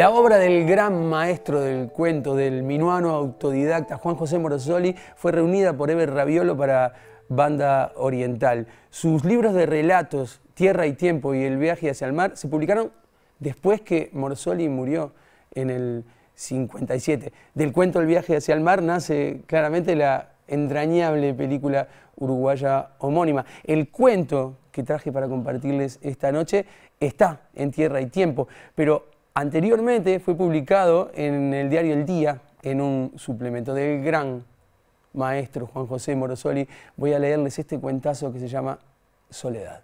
La obra del gran maestro del cuento, del minuano autodidacta Juan José Morosoli, fue reunida por Eber Raviolo para Banda Oriental. Sus libros de relatos, Tierra y Tiempo y El viaje hacia el mar, se publicaron después que Morosoli murió en el 57. Del cuento El viaje hacia el mar nace claramente la entrañable película uruguaya homónima. El cuento que traje para compartirles esta noche está en Tierra y Tiempo, pero Anteriormente fue publicado en el diario El Día, en un suplemento del gran maestro Juan José Morosoli. Voy a leerles este cuentazo que se llama Soledad.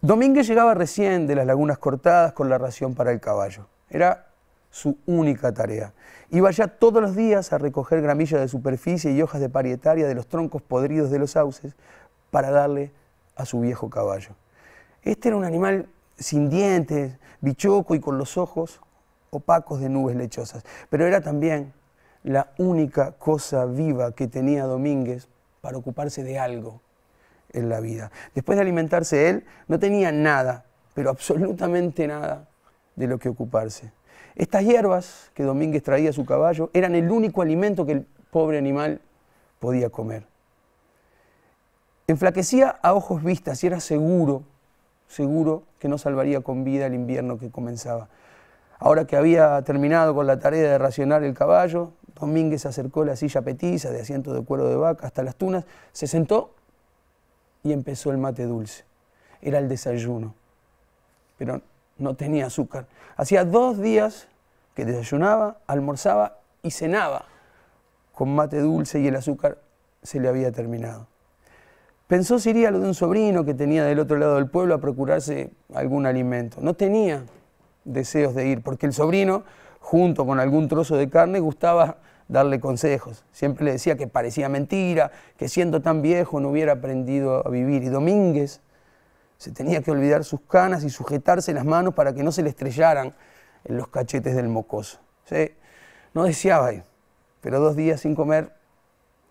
Domínguez llegaba recién de las lagunas cortadas con la ración para el caballo. Era su única tarea. Iba ya todos los días a recoger gramillas de superficie y hojas de parietaria de los troncos podridos de los sauces para darle a su viejo caballo. Este era un animal sin dientes, bichoco y con los ojos opacos de nubes lechosas. Pero era también la única cosa viva que tenía Domínguez para ocuparse de algo en la vida. Después de alimentarse él, no tenía nada, pero absolutamente nada de lo que ocuparse. Estas hierbas que Domínguez traía a su caballo eran el único alimento que el pobre animal podía comer. Enflaquecía a ojos vistas y era seguro seguro que no salvaría con vida el invierno que comenzaba. Ahora que había terminado con la tarea de racionar el caballo, Domínguez acercó la silla petiza de asiento de cuero de vaca hasta las tunas, se sentó y empezó el mate dulce. Era el desayuno, pero no tenía azúcar. Hacía dos días que desayunaba, almorzaba y cenaba con mate dulce y el azúcar se le había terminado. Pensó si iría lo de un sobrino que tenía del otro lado del pueblo a procurarse algún alimento. No tenía deseos de ir, porque el sobrino, junto con algún trozo de carne, gustaba darle consejos. Siempre le decía que parecía mentira, que siendo tan viejo no hubiera aprendido a vivir. Y Domínguez se tenía que olvidar sus canas y sujetarse las manos para que no se le estrellaran en los cachetes del mocoso. No deseaba ir, pero dos días sin comer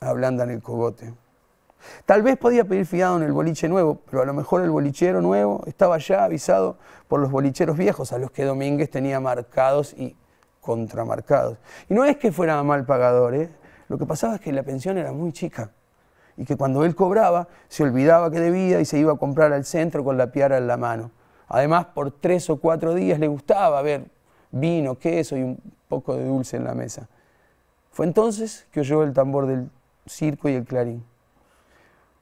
ablandan el cogote. Tal vez podía pedir fiado en el boliche nuevo, pero a lo mejor el bolichero nuevo estaba ya avisado por los bolicheros viejos, a los que Domínguez tenía marcados y contramarcados. Y no es que fuera mal pagador, ¿eh? lo que pasaba es que la pensión era muy chica y que cuando él cobraba se olvidaba que debía y se iba a comprar al centro con la piara en la mano. Además, por tres o cuatro días le gustaba ver vino, queso y un poco de dulce en la mesa. Fue entonces que oyó el tambor del circo y el clarín.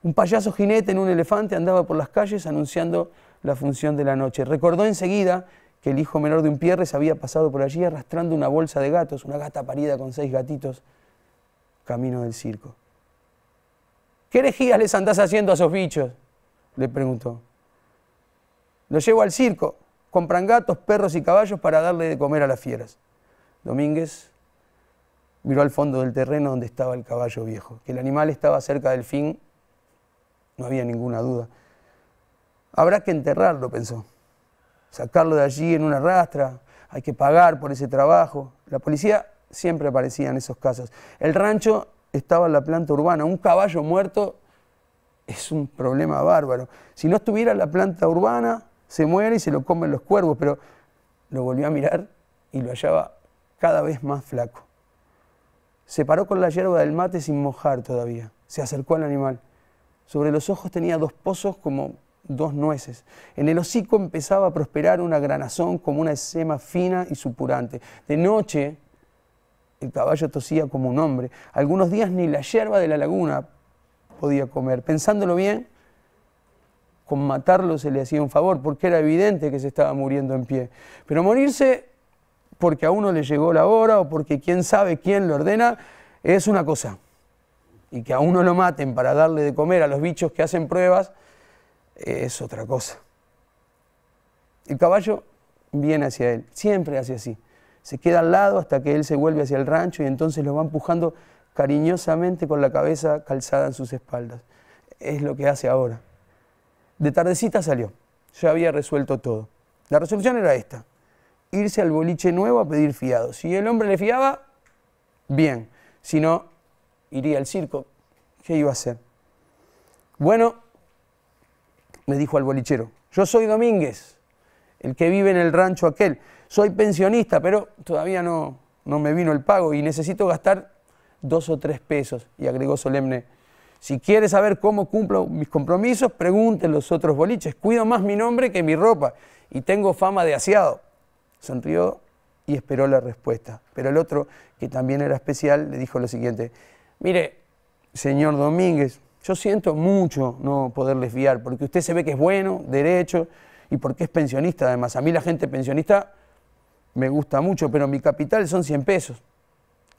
Un payaso jinete en un elefante andaba por las calles anunciando la función de la noche. Recordó enseguida que el hijo menor de un pierre se había pasado por allí arrastrando una bolsa de gatos, una gata parida con seis gatitos, camino del circo. ¿Qué herejías les andás haciendo a esos bichos? le preguntó. Los llevo al circo, compran gatos, perros y caballos para darle de comer a las fieras. Domínguez miró al fondo del terreno donde estaba el caballo viejo, que el animal estaba cerca del fin no había ninguna duda. Habrá que enterrarlo, pensó. Sacarlo de allí en una rastra, hay que pagar por ese trabajo. La policía siempre aparecía en esos casos. El rancho estaba en la planta urbana. Un caballo muerto es un problema bárbaro. Si no estuviera en la planta urbana, se muere y se lo comen los cuervos, pero lo volvió a mirar y lo hallaba cada vez más flaco. Se paró con la hierba del mate sin mojar todavía. Se acercó al animal. Sobre los ojos tenía dos pozos como dos nueces. En el hocico empezaba a prosperar una granazón como una esema fina y supurante. De noche el caballo tosía como un hombre. Algunos días ni la hierba de la laguna podía comer. Pensándolo bien, con matarlo se le hacía un favor, porque era evidente que se estaba muriendo en pie. Pero morirse porque a uno le llegó la hora o porque quién sabe quién lo ordena, es una cosa y que a uno lo maten para darle de comer a los bichos que hacen pruebas, eh, es otra cosa. El caballo viene hacia él, siempre hace así. Se queda al lado hasta que él se vuelve hacia el rancho y entonces lo va empujando cariñosamente con la cabeza calzada en sus espaldas. Es lo que hace ahora. De tardecita salió, ya había resuelto todo. La resolución era esta, irse al boliche nuevo a pedir fiado. Si el hombre le fiaba, bien, si no, iría al circo. ¿Qué iba a hacer? Bueno, me dijo al bolichero, yo soy Domínguez, el que vive en el rancho aquel. Soy pensionista, pero todavía no, no me vino el pago y necesito gastar dos o tres pesos. Y agregó solemne, si quieres saber cómo cumplo mis compromisos, pregunte los otros boliches. Cuido más mi nombre que mi ropa y tengo fama de asiado. Sonrió y esperó la respuesta. Pero el otro, que también era especial, le dijo lo siguiente, Mire, señor Domínguez, yo siento mucho no poderles fiar, porque usted se ve que es bueno, derecho, y porque es pensionista además. A mí la gente pensionista me gusta mucho, pero mi capital son 100 pesos.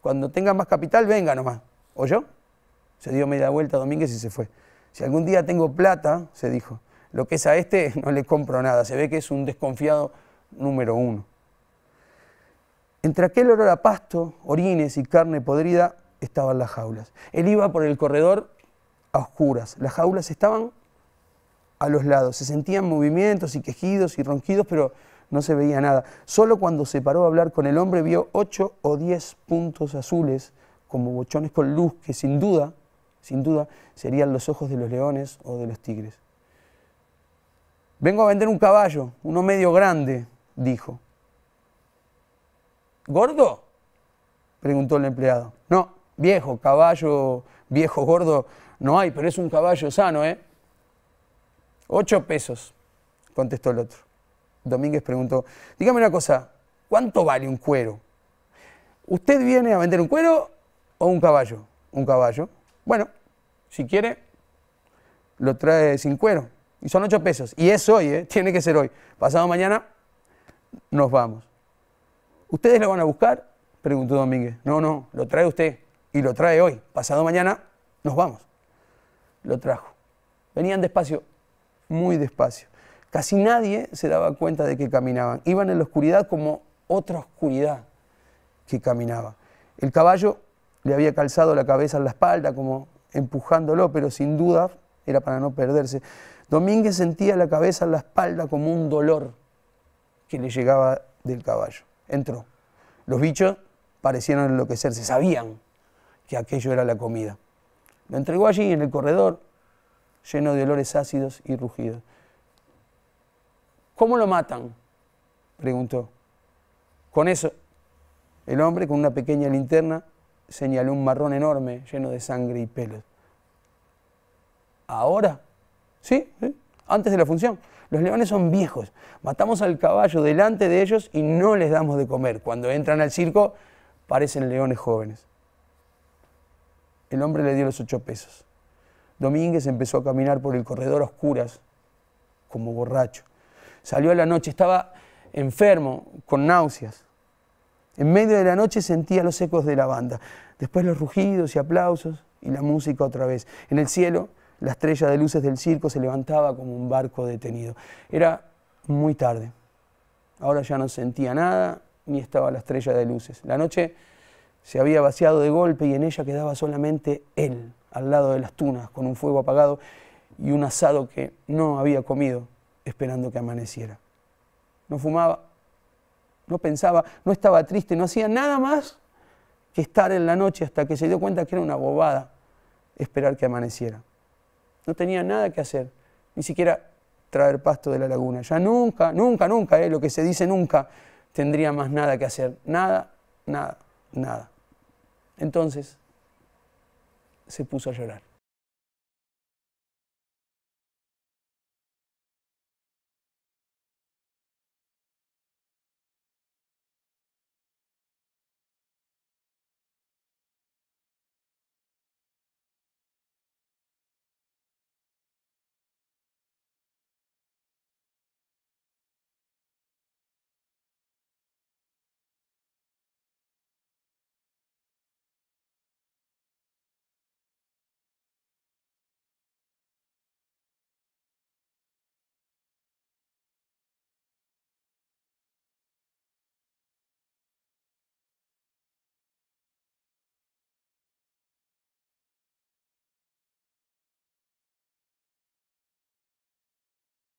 Cuando tenga más capital, venga nomás. ¿O yo? Se dio media vuelta Domínguez y se fue. Si algún día tengo plata, se dijo, lo que es a este no le compro nada. Se ve que es un desconfiado número uno. Entre aquel olor a pasto, orines y carne podrida, estaban las jaulas. Él iba por el corredor a oscuras. Las jaulas estaban a los lados. Se sentían movimientos y quejidos y ronquidos, pero no se veía nada. Solo cuando se paró a hablar con el hombre vio ocho o diez puntos azules, como bochones con luz, que sin duda, sin duda, serían los ojos de los leones o de los tigres. Vengo a vender un caballo, uno medio grande, dijo. ¿Gordo? preguntó el empleado. No, viejo, caballo, viejo, gordo, no hay, pero es un caballo sano, ¿eh? Ocho pesos, contestó el otro. Domínguez preguntó, dígame una cosa, ¿cuánto vale un cuero? ¿Usted viene a vender un cuero o un caballo? Un caballo. Bueno, si quiere, lo trae sin cuero. Y son ocho pesos. Y es hoy, ¿eh? tiene que ser hoy. Pasado mañana nos vamos. ¿Ustedes lo van a buscar? Preguntó Domínguez. No, no, lo trae usted y lo trae hoy. Pasado mañana nos vamos. Lo trajo. Venían despacio, muy despacio. Casi nadie se daba cuenta de que caminaban. Iban en la oscuridad como otra oscuridad que caminaba. El caballo le había calzado la cabeza en la espalda, como empujándolo, pero sin duda era para no perderse. Domínguez sentía la cabeza en la espalda como un dolor que le llegaba del caballo. Entró. Los bichos parecieron enloquecerse, sabían que aquello era la comida. Lo entregó allí, en el corredor, lleno de olores ácidos y rugidos. ¿Cómo lo matan? preguntó. Con eso, el hombre, con una pequeña linterna, señaló un marrón enorme, lleno de sangre y pelos. ¿Ahora? ¿Sí? Antes de la función. Los leones son viejos. Matamos al caballo delante de ellos y no les damos de comer. Cuando entran al circo, parecen leones jóvenes. El hombre le dio los ocho pesos. Domínguez empezó a caminar por el corredor a oscuras, como borracho. Salió a la noche, estaba enfermo, con náuseas. En medio de la noche sentía los ecos de la banda, después los rugidos y aplausos y la música otra vez. En el cielo, la estrella de luces del circo se levantaba como un barco detenido. Era muy tarde. Ahora ya no sentía nada ni estaba la estrella de luces. La noche se había vaciado de golpe y en ella quedaba solamente él, al lado de las tunas, con un fuego apagado y un asado que no había comido, esperando que amaneciera. No fumaba, no pensaba, no estaba triste, no hacía nada más que estar en la noche hasta que se dio cuenta que era una bobada esperar que amaneciera. No tenía nada que hacer, ni siquiera traer pasto de la laguna. Ya nunca, nunca, nunca, eh, lo que se dice nunca, tendría más nada que hacer. Nada, nada, nada. Entonces se puso a llorar.